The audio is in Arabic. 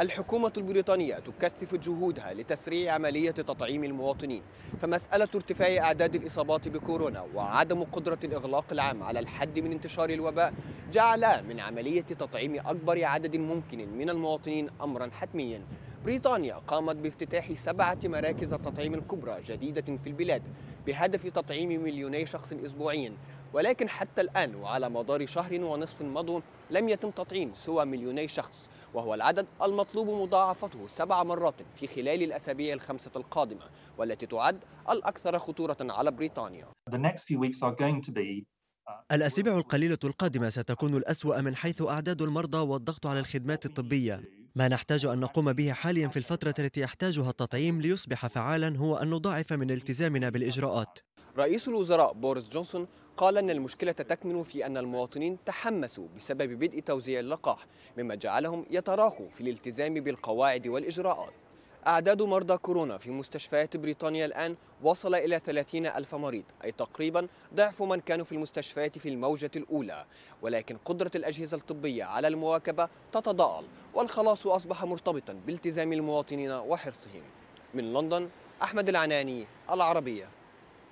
الحكومة البريطانية تكثف جهودها لتسريع عملية تطعيم المواطنين فمسألة ارتفاع أعداد الإصابات بكورونا وعدم قدرة الإغلاق العام على الحد من انتشار الوباء جعل من عملية تطعيم أكبر عدد ممكن من المواطنين أمرا حتميا بريطانيا قامت بافتتاح سبعة مراكز تطعيم كبرى جديدة في البلاد بهدف تطعيم مليوني شخص أسبوعيا ولكن حتى الآن وعلى مدار شهر ونصف مضوا لم يتم تطعيم سوى مليوني شخص وهو العدد المطلوب مضاعفته سبع مرات في خلال الأسابيع الخمسة القادمة والتي تعد الأكثر خطورة على بريطانيا uh, الأسابيع القليلة القادمة ستكون الأسوأ من حيث أعداد المرضى والضغط على الخدمات الطبية ما نحتاج أن نقوم به حاليا في الفترة التي يحتاجها التطعيم ليصبح فعالا هو أن نضاعف من التزامنا بالإجراءات رئيس الوزراء بوريس جونسون قال أن المشكلة تكمن في أن المواطنين تحمسوا بسبب بدء توزيع اللقاح مما جعلهم يتراخوا في الالتزام بالقواعد والإجراءات أعداد مرضى كورونا في مستشفيات بريطانيا الآن وصل إلى 30 ألف مريض أي تقريبا ضعف من كانوا في المستشفيات في الموجة الأولى ولكن قدرة الأجهزة الطبية على المواكبة تتضاءل والخلاص أصبح مرتبطا بالتزام المواطنين وحرصهم من لندن أحمد العناني العربية